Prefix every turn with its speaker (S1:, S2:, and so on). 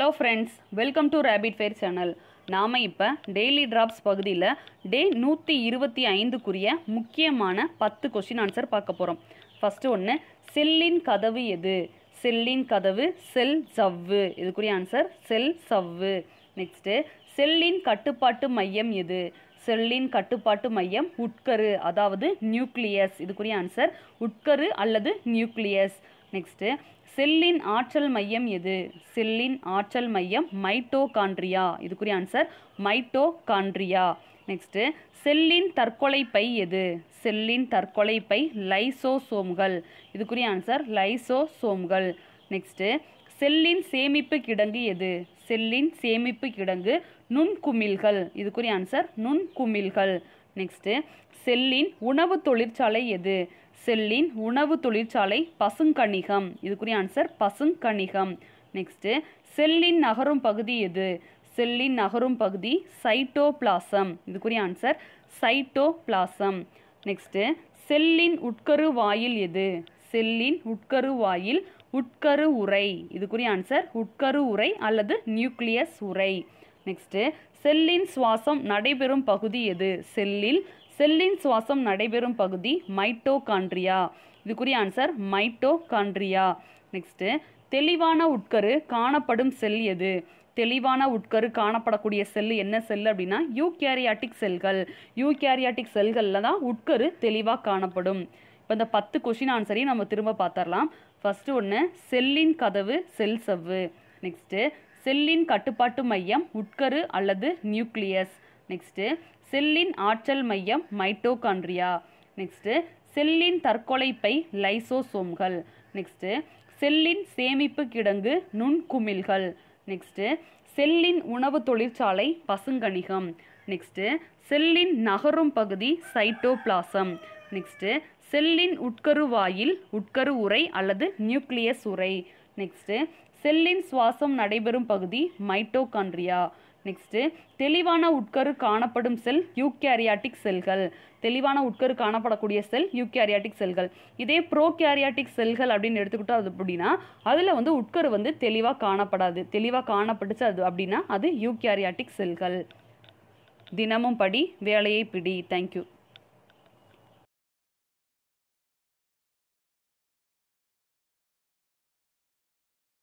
S1: hello friends welcome to rapid fair channel நாம் இப்போ daily drops பகுதியில் டே நூற்றி இருபத்தி ஐந்துக்குரிய முக்கியமான பத்து கொஷின் ஆன்சர் பார்க்க போகிறோம் ஃபஸ்ட்டு ஒன்று செல்லின் கதவு எது செல்லின் கதவு செல் சவ்வு இதுக்குரிய ஆன்சர் செல் சவ்வு நெக்ஸ்ட்டு செல்லின் கட்டுப்பாட்டு மையம் எது செல்லின் கட்டுப்பாட்டு மையம் உட்கரு அதாவது நியூக்ளியஸ் இதுக்குரிய ஆன்சர் உட்கரு அல்லது நியூக்ளியஸ் நெக்ஸ்ட்டு செல்லின் ஆற்றல் மையம் எது செல்லின் ஆற்றல் மையம் மைட்டோகான்ட்ரியா இதுக்குரிய ஆன்சர் மைட்டோகான்ட்ரியா நெக்ஸ்ட்டு செல்லின் தற்கொலை பை எது செல்லின் தற்கொலை பை லைசோசோம்கள் இதுக்குரிய ஆன்சர் லைசோசோம்கள் நெக்ஸ்ட்டு செல்லின் சேமிப்பு கிடங்கு எது செல்லின் சேமிப்பு கிடங்கு நுண்குமிழ்கள் இதுக்குரிய ஆன்சர் நுண்குமிழ்கள் நெக்ஸ்ட்டு செல்லின் உணவு தொழிற்சாலை எது செல்லின் உணவு தொழிற்சாலை பசுங்கணிகம் இதுக்குரிய ஆன்சர் பசுங்கணிகம் நெக்ஸ்ட்டு செல்லின் நகரும் பகுதி எது செல்லின் நகரும் பகுதி சைட்டோபிளாசம் இதுக்குரிய ஆன்சர் சைட்டோபிளாசம் நெக்ஸ்ட்டு செல்லின் உட்கரு வாயில் எது செல்லின் உட்கரு வாயில் உட்கரு உரை இதுக்குரிய ஆன்சர் உட்கரு உரை அல்லது நியூக்ளியஸ் உரை நெக்ஸ்ட்டு செல்லின் சுவாசம் நடைபெறும் பகுதி எது செல்லில் செல்லின் சுவாசம் நடைபெறும் பகுதி மைட்டோகான்ட்ரியா இதுக்குரிய ஆன்சர் மைட்டோகான்ட்ரியா நெக்ஸ்ட்டு தெளிவான உட்கரு காணப்படும் செல் எது தெளிவான உட்கரு காணப்படக்கூடிய செல் என்ன செல் அப்படின்னா யூகேரியாட்டிக் செல்கள் யூகேரியாட்டிக் செல்களில் தான் உட்கரு தெளிவாக காணப்படும் இப்போ இந்த பத்து கொஷின் ஆன்சரையும் நம்ம திரும்ப பார்த்துடலாம் ஃபஸ்ட்டு ஒன்று செல்லின் கதவு செல் செவ்வு நெக்ஸ்ட்டு செல்லின் கட்டுப்பாட்டு மையம் உட்கரு அல்லது நியூக்ளியஸ் நெக்ஸ்ட்டு செல்லின் ஆற்றல் மையம் மைட்டோகான்ட்ரியா நெக்ஸ்ட்டு செல்லின் தற்கொலைப்பை லைசோசோம்கள் நெக்ஸ்ட்டு செல்லின் சேமிப்பு கிடங்கு நுண்குமிழ்கள் நெக்ஸ்ட்டு செல்லின் உணவு தொழிற்சாலை பசுங்கணிகம் நெக்ஸ்ட்டு செல்லின் நகரும் பகுதி சைட்டோபிளாசம் நெக்ஸ்ட்டு செல்லின் உட்கரு வாயில் உட்கரு உரை அல்லது நியூக்ளியஸ் உரை நெக்ஸ்ட்டு செல்லின் சுவாசம் நடைபெறும் பகுதி மைட்டோகான்ட்ரியா நெக்ஸ்ட்டு தெளிவான உட்கரு காணப்படும் செல் யூகேரியாட்டிக் செல்கள் தெளிவான உட்கரு காணப்படக்கூடிய செல் யூகேரியாட்டிக் செல்கள் இதே ப்ரோகேரியாட்டிக் செல்கள் அப்படின்னு எடுத்துக்கிட்டோம் அது அப்படின்னா அதில் வந்து உட்கரு வந்து தெளிவாக காணப்படாது தெளிவாக காணப்பட்டுச்சு அது அப்படின்னா அது யூகேரியாட்டிக் செல்கள் தினமும் படி வேலையை பிடி தேங்க்யூ